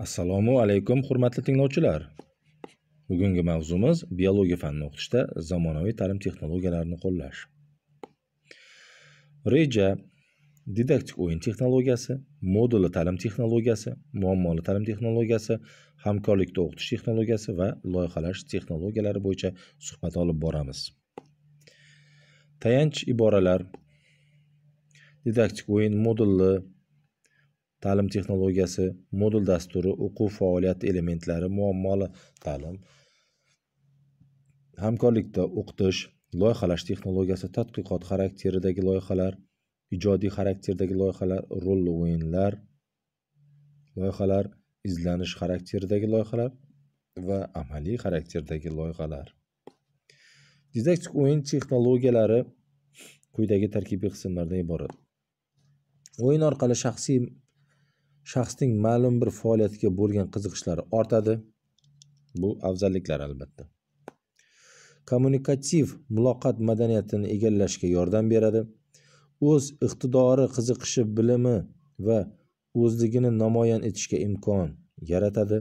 assalomu alaykum hurmatli tinglovchilar bugungi mavzumiz biologiya fanini o'qitishda zamonaviy ta'lim texnologiyalarini qo'llash reja didaktik o'yin texnologiyasi modulli ta'lim texnologiyasi muammoli ta'lim texnologiyasi hamkorlikda o'qitish texnologiyasi va loyihalash texnologiyalari bo'yicha suhbat olib boramiz tayanch iboralar didaktik o'yin modulli ta'lim texnologiyasi modul dasturi o'quv faoliyat elementlari muammoli ta'lim hamkorlikda o'qitish loyihalash texnologiyasi tadqiqot xarakteridagi loyihalar ijodiy xarakterdagi loyihalar rol o'yinlar loyihalar izlanish xarakteridagi loyihalar va amaliy xarakterdagi loyihalar didaktik o'yin texnologiyalari quyidagi tarkibiy qismlardan iborat o'yin orqali shaxsiy shaxsning ma'lum bir faoliyatga bo'lgan qiziqishlari ortadi bu afzalliklar albatta kommunikativ muloqot madaniyatini egallashga yordam beradi o'z iqtidori qiziqishi bilimi va o'zligini namoyon etishga imkon yaratadi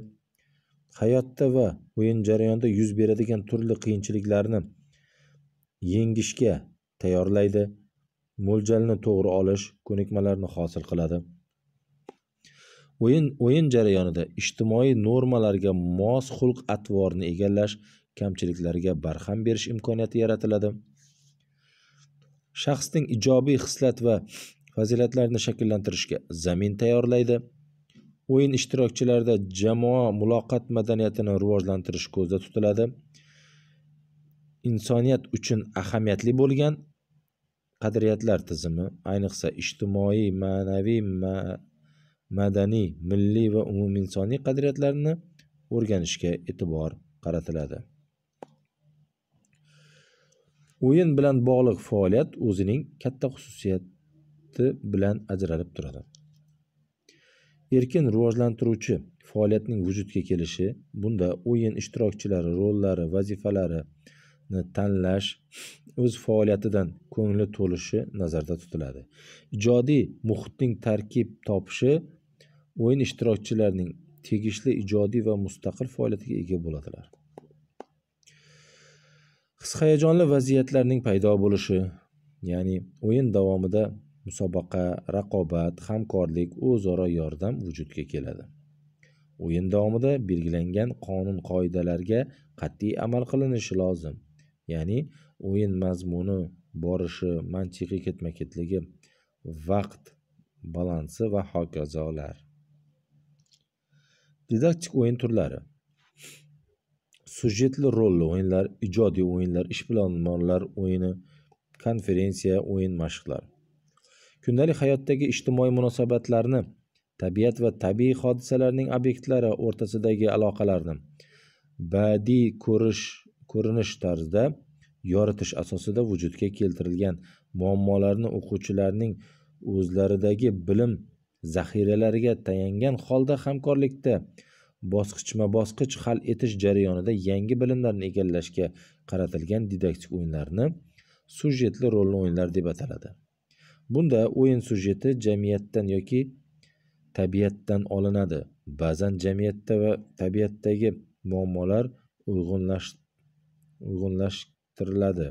hayotda va o'yin jarayonida yuz beradigan turli qiyinchiliklarni yengishga tayyorlaydi mo'ljalni to'g'ri olish ko'nikmalarni hosil qiladi o'yin o'yin jarayonida ijtimoiy normalarga mos xulq atvorni egallash kamchiliklarga barham berish imkoniyati yaratiladi shaxsning ijobiy xislat va fazilatlarni shakllantirishga zamin tayyorlaydi o'yin ishtirokchilarida jamoa muloqot madaniyatini rivojlantirish ko'zda tutiladi insoniyat uchun ahamiyatli bo'lgan qadriyatlar tizimi ayniqsa ijtimoiy ma'naviy ma madaniy milliy va umuminsoniy qadriyatlarni o'rganishga e'tibor qaratiladi o'yin bilan bog'liq faoliyat o'zining katta xususiyati bilan ajralib turadi erkin rivojlantiruvchi faoliyatning vujudga kelishi bunda o'yin ishtirokchilari rollari vazifalarini tanlash o'z faoliyatidan ko'ngli to'lishi nazarda tutiladi ijodiy muhitning tarkib topishi o'yin ishtirokchilarining tegishli ijodiy va mustaqil faoliyatiga ega bo'ladilar his hayajonli vaziyatlarning paydo bo'lishi ya'ni o'yin davomida musobaqa raqobat hamkorlik o'zaro yordam vujudga keladi o'yin davomida belgilangan qonun qoidalarga qat'iy amal qilinishi lozim ya'ni o'yin mazmuni borishi mantiqiy ketma ketligi vaqt balansi va hokazolar didaktik o'yin turlari sujetli rolli o'yinlar ijodiy o'yinlar ishbilarmonlar o'yini konferensiya o'yin mashqlar kundalik hayotdagi ijtimoiy munosabatlarni tabiat va tabiiy hodisalarning obyektlari o'rtasidagi aloqalarni badiy ko'rish ko'rinish tarzida yoritish asosida vujudga keltirilgan muammolarni o'quvchilarning o'zlaridagi bilim zaxiralariga tayangan holda hamkorlikda bosqichma bosqich hal etish jarayonida yangi bilimlarni egallashga qaratilgan didaktik o'yinlarni sujetli rolni o'yinlar deb ataladi bunda o'yin sujeti jamiyatdan yoki tabiatdan olinadi ba'zan jamiyatda va tabiatdagi muammolar uyg'unlash uyg'unlashtiriladi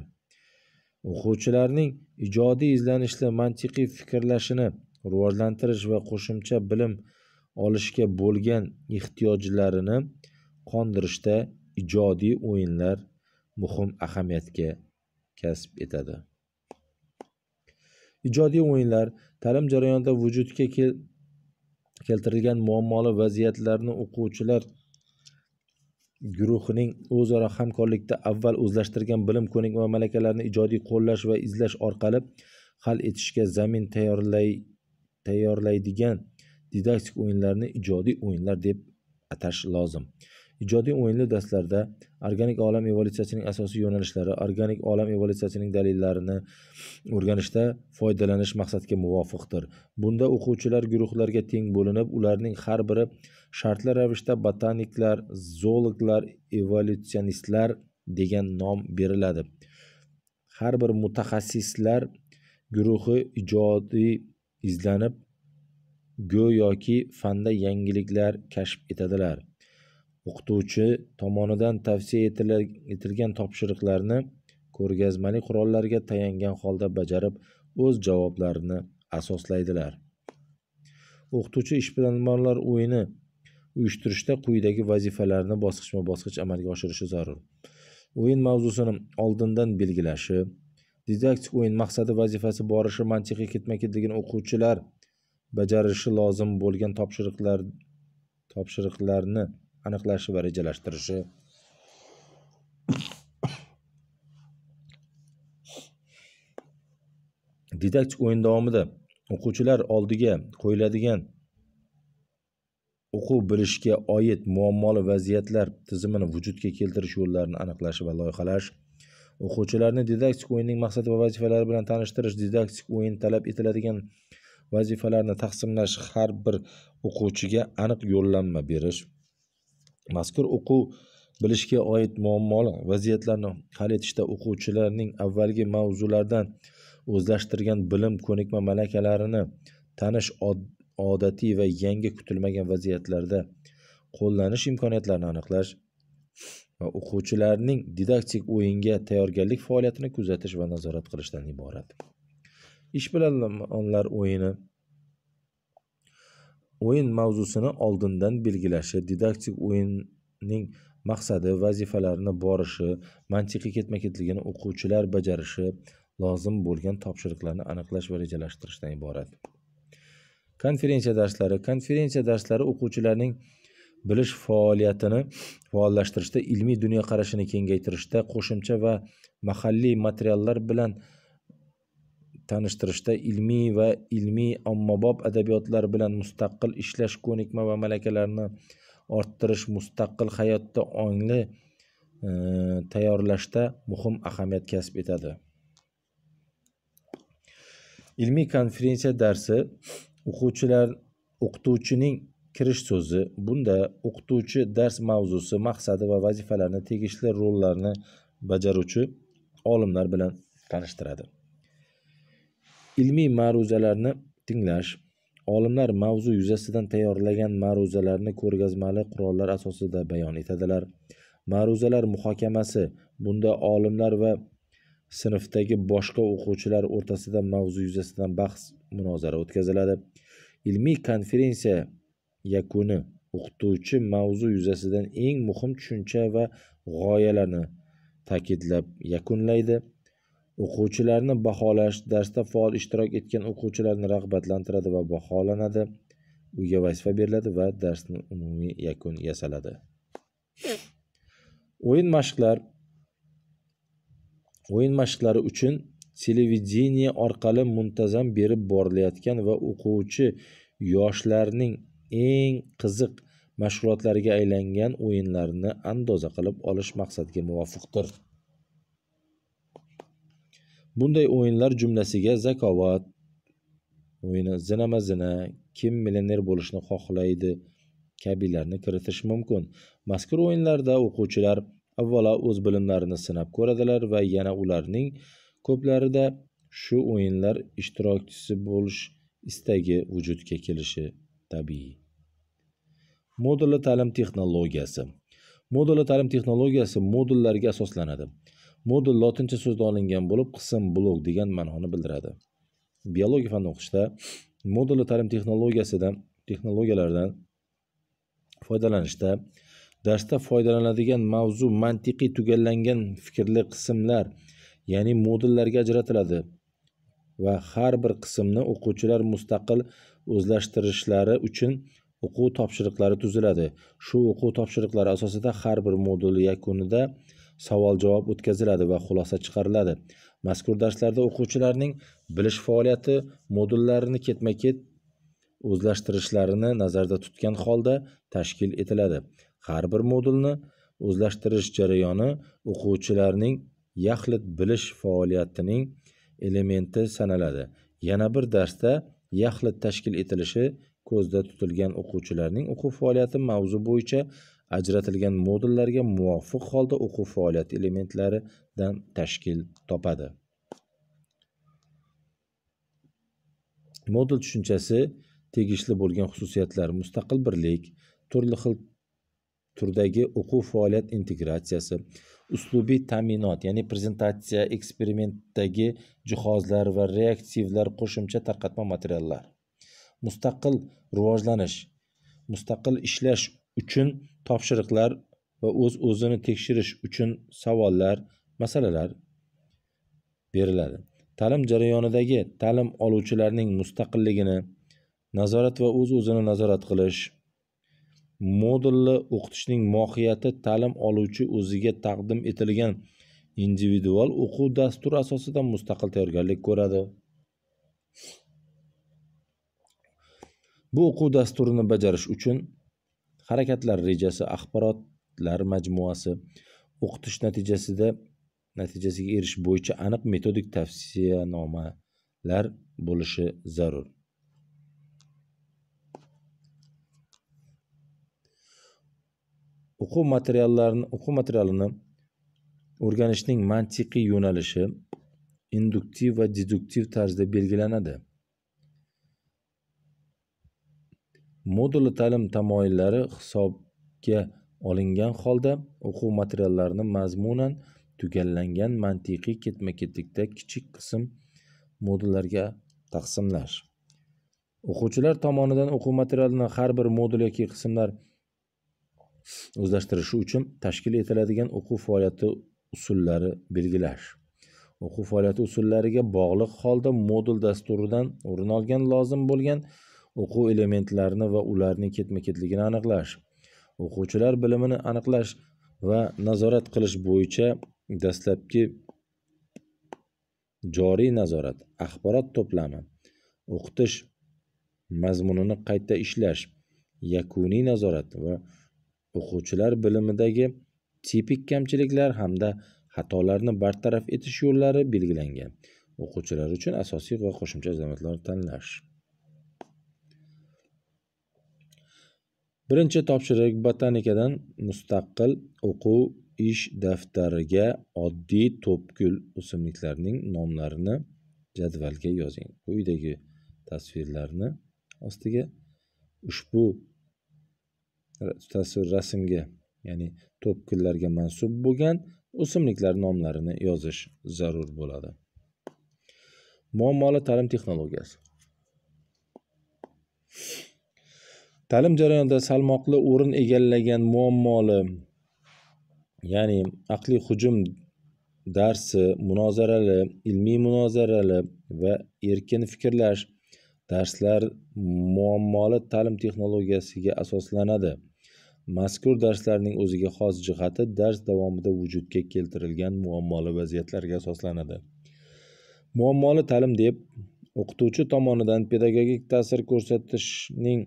o'quvchilarning ijodiy izlanishli mantiqiy fikrlashini rivojlantirish va qo'shimcha bilim olishga bo'lgan ehtiyojlarini qondirishda ijodiy o'yinlar muhim ahamiyatga kasb etadi ijodiy o'yinlar ta'lim jarayonida vujudga keltirilgan muammoli vaziyatlarni o'quvchilar guruhining o'zaro hamkorlikda avval o'zlashtirgan bilim ko'nikma va malakalarini ijodiy qo'llash va izlash orqali hal etishga zamin tayyorlay tayyorlaydigan didaktik o'yinlarni ijodiy o'yinlar deb atash lozim ijodiy o'yinli darslarda organik olam evolyutsiyasining asosiy yo'nalishlari organik olam evolyutsiyasining dalillarini o'rganishda foydalanish maqsadga muvofiqdir bunda o'quvchilar guruhlarga teng bo'linib ularning har biri shartli ravishda botaniklar zoologlar evolyutsionistlar degan nom beriladi har bir mutaxassislar guruhi ijodiy izlanib go'yoki fanda yangiliklar kashf etadilar o'qituvchi tomonidan tavsiya etilgan topshiriqlarni ko'rgazmali qurollarga tayangan holda bajarib o'z javoblarini asoslaydilar o'qituvchi ishbilarmonlar o'yini uyushtirishda quyidagi vazifalarni bosqichma bosqich amalga oshirishi zarur o'yin mavzusini oldindan belgilashi didaktik o'yin maqsadi vazifasi borishi mantiqiy ketma ketligini o'quvchilar bajarishi lozim bo'lgan topshiriqlar topshiriqlarni aniqlashi va rejalashtirishi didaktik o'yin davomida o'quvchilar oldiga qo'yiladigan o'quv bilishga oid muammoli vaziyatlar tizimini vujudga keltirish yo'llarini aniqlash va loyihalash o'quvchilarni didaktik o'yinning maqsadi va vazifalari bilan tanishtirish didaktik o'yin talab etiladigan vazifalarni taqsimlash har bir o'quvchiga aniq yo'llanma berish mazkur o'quv bilishga oid muammoli vaziyatlarni hal etishda o'quvchilarning avvalgi mavzulardan o'zlashtirgan bilim ko'nikma malakalarini tanish odatiy va yangi kutilmagan vaziyatlarda qo'llanish imkoniyatlarini aniqlash va o'quvchilarning didaktik o'yinga tayyorgarlik faoliyatini kuzatish va nazorat qilishdan iborat ish bilanlar o'yini o'yin mavzusini oldindan belgilashi didaktik o'yinning maqsadi vazifalarini borishi mantiqiy ketma ketligini o'quvchilar bajarishi lozim bo'lgan topshiriqlarni aniqlash va rejalashtirishdan iborat konferensiya darslari konferensiya darslari o'quvchilarning bilish faoliyatini faollashtirishda ilmiy dunyoqarashini kengaytirishda qo'shimcha va mahalliy materiallar bilan tanishtirishda ilmiy va ilmiy ommabop adabiyotlar bilan mustaqil ishlash ko'nikma va malakalarni orttirish mustaqil hayotda ongli e, tayyorlashda muhim ahamiyat kasb etadi ilmiy konferensiya darsi o'quvchilar o'qituvchining kirish so'zi bunda o'qituvchi dars mavzusi maqsadi va vazifalarni tegishli rollarni bajaruvchi olimlar bilan tanishtiradi ilmiy ma'ruzalarni tinglash olimlar mavzu yuzasidan tayyorlagan ma'ruzalarni ko'rgazmali qurollar asosida bayon etadilar ma'ruzalar muhokamasi bunda olimlar va sinfdagi boshqa o'quvchilar o'rtasida mavzu yuzasidan bahs munozara o'tkaziladi ilmiy konferensiya yakuni o'qituvchi mavzu yuzasidan eng muhim tushuncha va g'oyalarni ta'kidlab yakunlaydi o'quvchilarni baholash darsda faol ishtirok etgan o'quvchilarni rag'batlantiradi va baholanadi uyga vazifa beriladi va darsni umumiy yakun yasaladi o'yin mashqlar o'yin mashqlari uchun televideniye orqali muntazam berib borilayotgan va o'quvchi yoshlarning eng qiziq mashg'ulotlarga aylangan o'yinlarni andoza qilib olish maqsadga muvofiqdir bunday o'yinlar jumlasiga zakovat o'yini zinama zina kim millioner bo'lishni xohlaydi kabilarni kiritish mumkin mazkur o'yinlarda o'quvchilar avvalo o'z bilimlarini sinab ko'radilar va yana ularning ko'plarida shu o'yinlar ishtirokchisi bo'lish istagi vujudga kelishi tabiiy modulli ta'lim texnologiyasi modulli ta'lim texnologiyasi modullarga asoslanadi modul lotincha so'zdan olingan bo'lib qism blok degan ma'noni bildiradi biologiya fanini o'qishda modulli ta'lim texnologiyasidan texnologiyalardan foydalanishda darsda foydalaniladigan mavzu mantiqiy tugallangan fikrli qismlar ya'ni modullarga ajratiladi va har bir qismni o'quvchilar mustaqil o'zlashtirishlari uchun o'quv topshiriqlari tuziladi shu o'quv topshiriqlari asosida har bir modul yakunida savol javob o'tkaziladi va xulosa chiqariladi mazkur darslarda o'quvchilarning bilish faoliyati modullarini ketma ket o'zlashtirishlarini nazarda tutgan holda tashkil etiladi har bir modulni o'zlashtirish jarayoni o'quvchilarning yaxlit bilish faoliyatining elementi sanaladi yana bir darsda yaxlit tashkil etilishi ko'zda tutilgan o'quvchilarning o'quv faoliyati mavzu bo'yicha ajratilgan modullarga muvofiq holda o'quv faoliyati elementlaridan tashkil topadi modul tushunchasi tegishli bo'lgan xususiyatlar mustaqil birlik turli xil turdagi o'quv faoliyat integratsiyasi uslubiy ta'minot ya'ni prezentatsiya eksperimentdagi jihozlar va reaktivlar qo'shimcha tarqatma materiallar mustaqil rivojlanish mustaqil ishlash uchun topshiriqlar va o'z uz o'zini tekshirish uchun savollar masalalar beriladi ta'lim jarayonidagi ta'lim oluvchilarning mustaqilligini nazorat va o'z uz o'zini nazorat qilish modulli o'qitishning mohiyati ta'lim oluvchi o'ziga taqdim etilgan individual o'quv dasturi asosida mustaqil tayyorgarlik ko'radi bu o'quv dasturini bajarish uchun harakatlar rejasi axborotlar majmuasi o'qitish natijasida natijasiga erishish bo'yicha aniq metodik tavsiyanomalar bo'lishi zarur o'quv materiallarini o'quv materialini o'rganishning mantiqiy yo'nalishi induktiv va deduktiv tarzda belgilanadi modul ta'lim tamoyillari hisobga olingan holda o'quv materiallarini mazmunan tugallangan mantiqiy ketma ketlikda kichik qism modullarga taqsimlash o'quvchilar tomonidan o'quv materialini har bir modul yoki qismlar o'zlashtirishi uchun tashkil etiladigan o'quv faoliyati usullari belgilash o'quv faoliyati usullariga bog'liq holda modul dasturidan o'rin olgan lozim bo'lgan o'quv elementlarini va ularning ketma ketligini aniqlash o'quvchilar bilimini aniqlash va nazorat qilish bo'yicha dastlabki joriy nazorat axborot to'plami o'qitish mazmunini qayta ishlash yakuniy nazorat va o'quvchilar bilimidagi tipik kamchiliklar hamda xatolarni bartaraf etish yo'llari belgilangan o'quvchilar uchun asosiy va qo'shimcha azamatlarni tanlash birinchi topshiriq botanikadan mustaqil o'quv ish daftariga oddiy to'pgul o'simliklarning nomlarini jadvalga yozing quyidagi tasvirlarni ostiga ushbu tasvir rasmga ya'ni to'pgullarga mansub bo'lgan o'simliklar nomlarini yozish zarur bo'ladi muammoli ta'lim texnologiyasi ta'lim jarayonida salmoqli o'rin egallagan muammoli ya'ni aqliy hujum darsi munozarali ilmiy munozarali va erkin fikrlash darslar muammoli ta'lim texnologiyasiga asoslanadi mazkur darslarning o'ziga xos jihati dars davomida vujudga keltirilgan muammoli vaziyatlarga asoslanadi muammoli ta'lim deb o'qituvchi tomonidan pedagogik ta'sir ko'rsatishning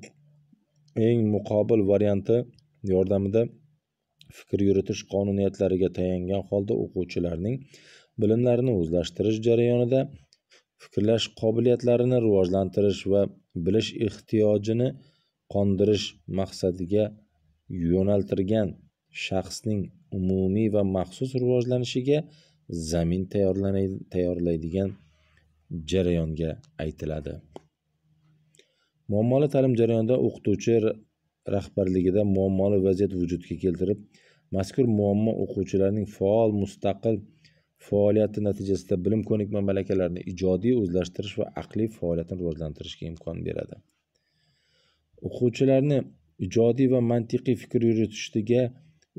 eng muqobil varianti yordamida fikr yuritish qonuniyatlariga tayangan holda o'quvchilarning bilimlarini o'zlashtirish jarayonida fikrlash qobiliyatlarini rivojlantirish va bilish ehtiyojini qondirish maqsadiga yo'naltirgan shaxsning umumiy va maxsus rivojlanishiga zamin tayyorlaydigan jarayonga aytiladi muammoli ta'lim jarayonida o'qituvchi rahbarligida muammoli vaziyat vujudga keltirib mazkur muammo o'quvchilarning faol mustaqil faoliyati natijasida bilim ko'nikma malakalarini ijodiy o'zlashtirish va aqliy faoliyatni rivojlantirishga imkon beradi o'quvchilarni ijodiy va mantiqiy fikr yuritishiga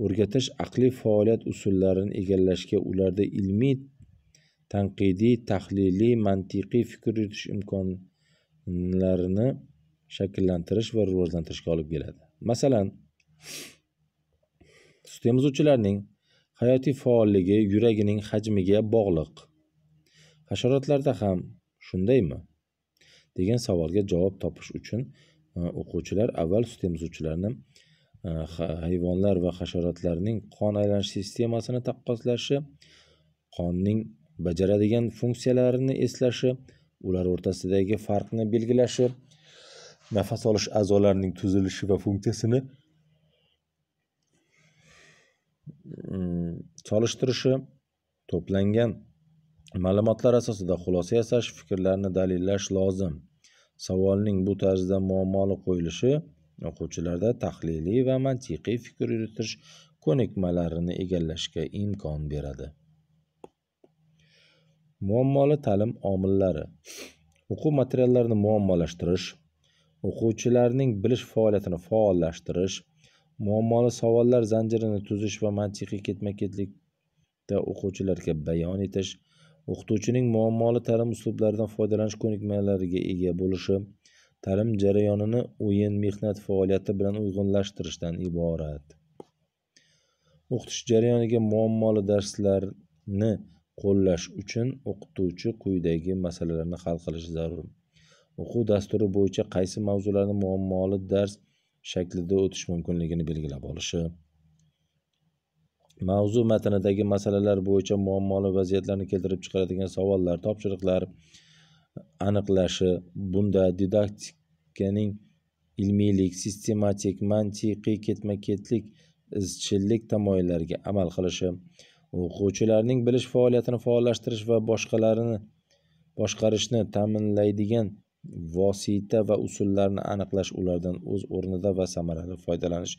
o'rgatish aqliy faoliyat usullarini egallashga ularda ilmiy tanqidiy tahliliy mantiqiy fikr yuritish imkonlarini shakllantirish va rivojlantirishga olib keladi masalan sut emizuvchilarning hayotiy faolligi yuragining hajmiga bog'liq hasharotlarda ham shundaymi degan savolga javob topish uchun e, o'quvchilar avval sut emizuvchilarni e, hayvonlar va hasharotlarning qon aylanish sistemasini taqqoslashi qonning bajaradigan funksiyalarini eslashi ular o'rtasidagi farqni belgilashi nafas olish a'zolarining tuzilishi va funksiyasini solishtirishi mm, to'plangan ma'lumotlar asosida xulosa yasash fikrlarni dalillash lozim savolning bu tarzda muammoli qo'yilishi o'quvchilarda tahliliy va mantiqiy fikr yuritish ko'nikmalarini egallashga imkon beradi muammoli ta'lim omillari o'quv materiallarini muammolashtirish o'quvchilarning bilish faoliyatini faollashtirish muammoli savollar zanjirini tuzish va mantiqiy ketma ketlikda o'quvchilarga bayon etish o'qituvchining muammoli ta'lim uslublaridan foydalanish ko'nikmalariga ega bo'lishi ta'lim jarayonini o'yin mehnat faoliyati bilan uyg'unlashtirishdan iborat o'qitish jarayoniga muammoli darslarni qo'llash uchun o'qituvchi quyidagi masalalarni hal qilishi zarur o'quv dasturi bo'yicha qaysi mavzularni muammoli dars shaklida o'tish mumkinligini belgilab olishi mavzu matnidagi masalalar bo'yicha muammoli vaziyatlarni keltirib chiqaradigan savollar topshiriqlar aniqlashi bunda didaktikaning ilmiylik sistematik mantiqiy ketma ketlik izchillik tamoyillariga amal qilishi o'quvchilarning bilish faoliyatini faollashtirish va boshqalarini boshqarishni ta'minlaydigan vosita va usullarni aniqlash ulardan o'z o'rnida va samarali foydalanish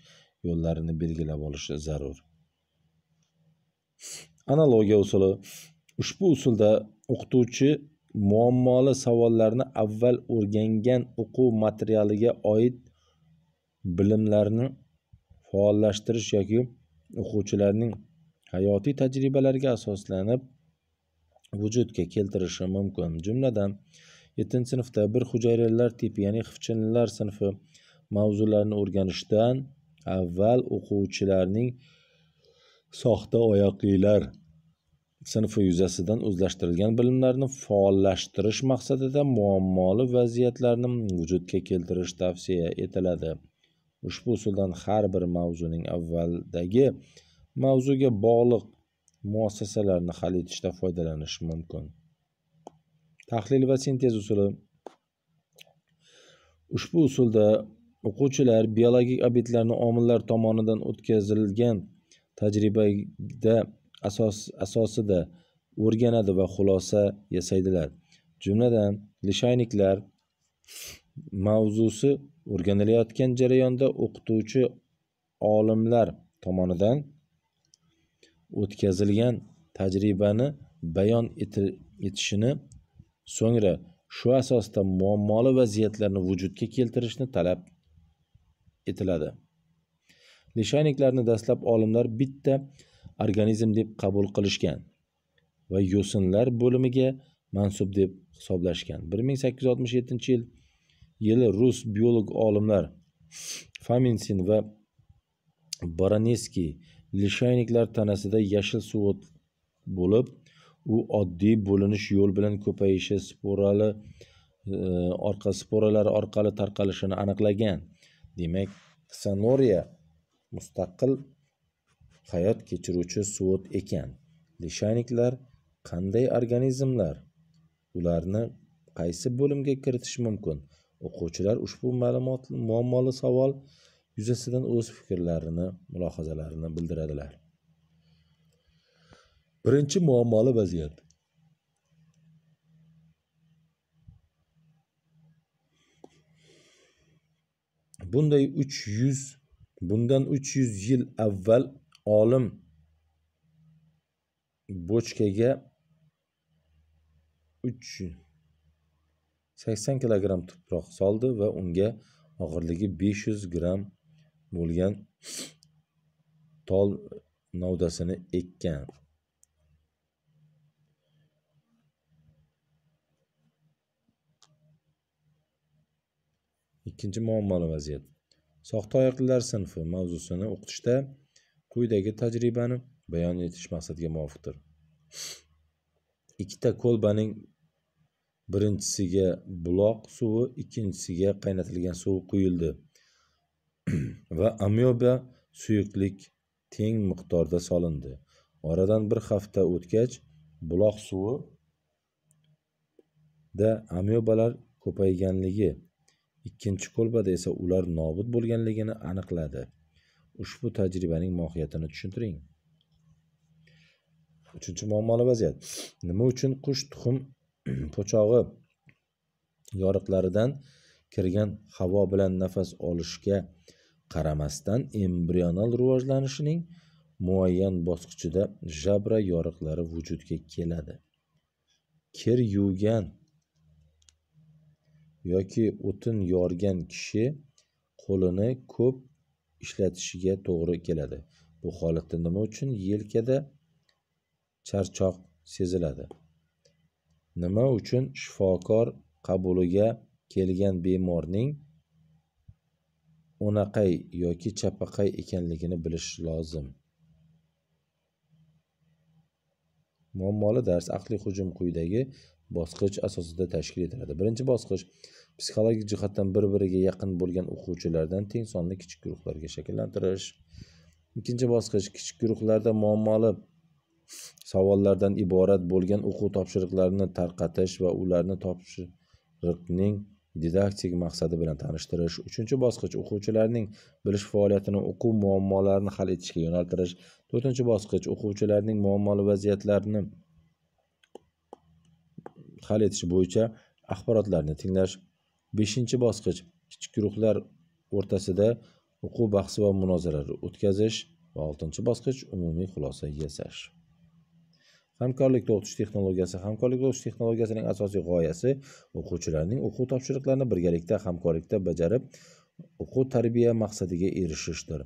yo'llarini belgilab olishi zarur analogiya usuli ushbu usulda o'qituvchi muammoli savollarni avval o'rgangan o'quv materialiga oid bilimlarni faollashtirish yoki o'quvchilarning hayotiy tajribalariga asoslanib vujudga keltirishi mumkin jumladan yettinchi sinfda bir hujayralar tipi ya'ni xifchinlar sinfi mavzularini o'rganishdan avval o'quvchilarning soxta oyoqlilar sinfi yuzasidan o'zlashtirilgan bilimlarni faollashtirish maqsadida muammoli vaziyatlarni vujudga keltirish tavsiya etiladi ushbu usuldan har bir mavzuning avvaldagi mavzuga bog'liq muassasalarni hal etishda foydalanish mumkin tahlil va sintez usuli ushbu usulda o'quvchilar biologik obyektlarni omillar tomonidan o'tkazilgan tajribada asos asosida o'rganadi va xulosa yasaydilar jumladan lishayniklar mavzusi o'rganilayotgan jarayonda o'qituvchi olimlar tomonidan o'tkazilgan tajribani bayon etishini so'ngra shu asosda muammoli vaziyatlarni vujudga keltirishni talab etiladi lishayniklarni dastlab olimlar bitta organizm deb qabul qilishgan va yo'sinlar bo'limiga mansub deb hisoblashgan 1867 yil yili rus biolog olimlar faminsin va baraneskiy lishayniklar tanasida yashil suvot bo'lib u oddiy bo'linish yo'li bilan ko'payishi sporali e, orqa sporalar orqali tarqalishini aniqlagan demak ksanoriya mustaqil hayot kechiruvchi suvot ekan lishayniklar qanday organizmlar ularni qaysi bo'limga kiritish mumkin o'quvchilar ushbu ma'lumot muammoli savol yuzasidan o'z fikrlarini mulohazalarini bildiradilar birinchi muammoli vaziyat bunday 300 bundan 300 yil avval olim bochkaga 80 kg tuproq soldi va unga og'irligi 500 g bo'lgan tol navdasini ekkan ikkinchi muammoli vaziyat soxta oyoqlilar sinfi mavzusini o'qitishda quyidagi tajribani bayon etish maqsadga muvofiqdir ikkita kolbaning birinchisiga buloq suvi ikkinchisiga qaynatilgan suv quyildi va amyoba suyuqlik teng miqdorda solindi oradan bir hafta o'tgach buloq suvi da amyobalar ko'payganligi ikkinchi kolbada esa ular nobud bo'lganligini aniqladi ushbu tajribaning mohiyatini tushuntiring uchinchi muammoli vaziyat nima uchun qush tuxum po'chog'i yoriqlaridan kirgan havo bilan nafas olishga qaramasdan embrional rivojlanishining muayyan bosqichida jabra yoriqlari vujudga keladi kir yuvgan yoki o'tin yorgan kishi qo'lini ko'p ishlatishiga to'g'ri keladi bu holatda nima uchun yelkada charchoq seziladi nima uchun shifokor qabuliga kelgan bemorning o'naqay yoki chapaqay ekanligini bilish lozim muammoli dars aqliy hujum quyidagi bosqich asosida tashkil etiladi birinchi bosqich psixologik jihatdan bir biriga yaqin bo'lgan o'quvchilardan teng sonli kichik guruhlarga shakllantirish ikkinchi bosqich kichik guruhlarda muammoli savollardan iborat bo'lgan o'quv topshiriqlarini tarqatish va ularni topshiriqning didaktik maqsadi bilan tanishtirish uchinchi bosqich o'quvchilarning bilish faoliyatini o'quv muammolarini hal etishga yo'naltirish to'rtinchi bosqich o'quvchilarning muammoli vaziyatlarni hal etish bo'yicha axborotlarni tinglash beshinchi bosqich kichik guruhlar o'rtasida o'quv bahsi va munozaralar o'tkazish va oltinchi bosqich umumiy xulosa yasash hamkorlikda o'qitish texnologiyasi hamkorlikda o'qitish texnologiyasining asosiy g'oyasi o'quvchilarning o'quv topshiriqlarini birgalikda hamkorlikda bajarib o'quv tarbiya maqsadiga erishishdir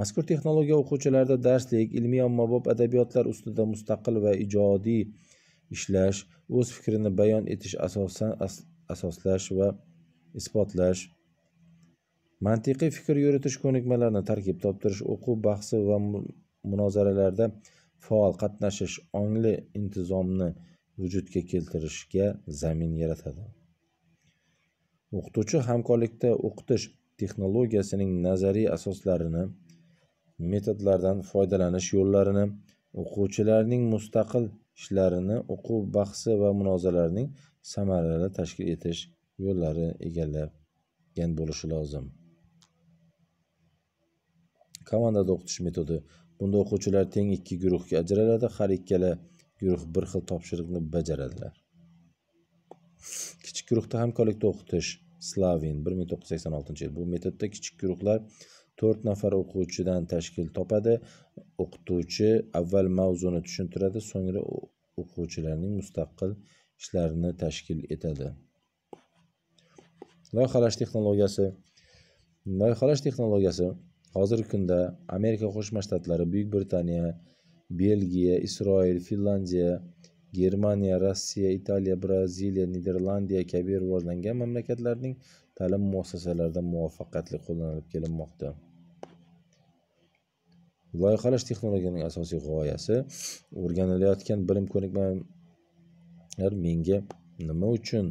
mazkur texnologiya o'quvchilarda darslik ilmiy ommabop adabiyotlar ustida mustaqil va ijodiy ishlash o'z fikrini bayon etish asosan as asoslash va isbotlash mantiqiy fikr yuritish ko'nikmalarini tarkib toptirish o'quv bahsi va munozaralarda faol qatnashish ongli intizomni vujudga keltirishga zamin yaratadi o'qituvchi hamkorlikda o'qitish texnologiyasining nazariy asoslarini metodlardan foydalanish yo'llarini o'quvchilarning mustaqil ishlarini o'quv bahsi va munozaralarning samarali tashkil etish yo'llari egallagan bo'lishi lozim komandada o'qitish metodi bunda o'quvchilar teng ikki guruhga ajraladi har ikkala guruh bir xil topshiriqni bajaradilar kichik guruhda hamkorlikda o'qitish slavin bir ming to'qqiz yuz sakson oltinchi yil bu metodda kichik guruhlar to'rt nafar o'quvchidan tashkil topadi o'qituvchi avval mavzuni tushuntiradi so'ngra o'quvchilarning mustaqil ishlarini tashkil etadi loyihalash texnologiyasi loyihalash texnologiyasi hozirgi kunda amerika qo'shma shtatlari buyuk britaniya belgiya isroil finlandiya germaniya rossiya italiya braziliya niderlandiya kabi rivojlangan mamlakatlarning ta'lim muassasalarida muvaffaqiyatli qo'llanilib kelinmoqda loyihalash texnologiyaning asosiy g'oyasi o'rganilayotgan bilim ko'nikmalar menga nima uchun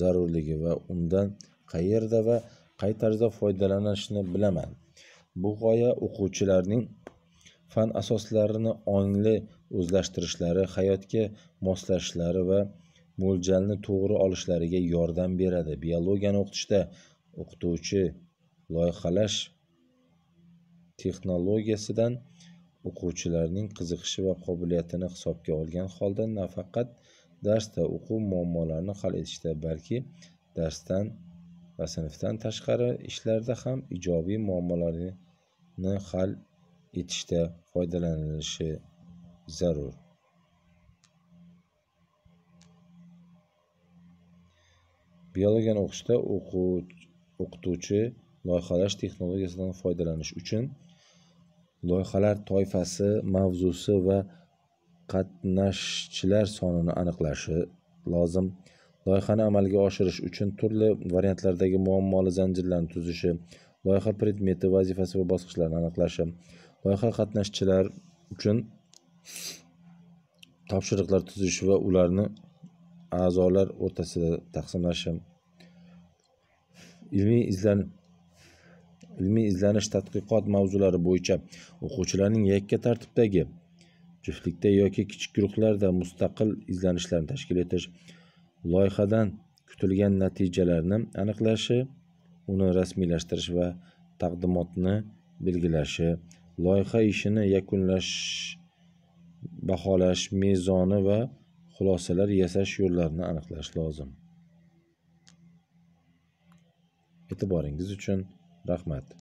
zarurligi va undan qayerda va qay tarzda foydalanishni bilaman bu g'oya o'quvchilarning fan asoslarini ongli o'zlashtirishlari hayotga moslashishlari va mo'ljalni to'g'ri olishlariga yordam beradi biologiyani o'qitishda o'qituvchi loyihalash texnologiyasidan o'quvchilarning qiziqishi va qobiliyatini hisobga olgan holda nafaqat darsda o'quv muammolarini hal etishda balki darsdan va sinfdan tashqari ishlarda ham ijobiy muammolarni hal etishda foydalanilishi zarur biologiyani o'qishda o'qituvchi loyihalash texnologiyasidan foydalanish uchun loyihalar toifasi mavzusi va qatnashchilar sonini aniqlashi lozim loyihani amalga oshirish uchun turli variantlardagi muammoli zanjirlarni tuzishi loyiha predmeti vazifasi va bosqichlarini aniqlashi loyiha qatnashchilar uchun topshiriqlar tuzish va ularni a'zolar o'rtasida taqsimlashi ilmiy izlan ilmiy izlanish tadqiqot mavzulari bo'yicha o'quvchilarning yakka tartibdagi juftlikda yoki kichik guruhlarda mustaqil izlanishlarni tashkil etish loyihadan kutilgan natijalarni aniqlashi uni rasmiylashtirish va taqdimotni belgilashi loyiha ishini yakunlash baholash mezoni va xulosalar yasash yo'llarini aniqlash lozim e'tiboringiz uchun rahmat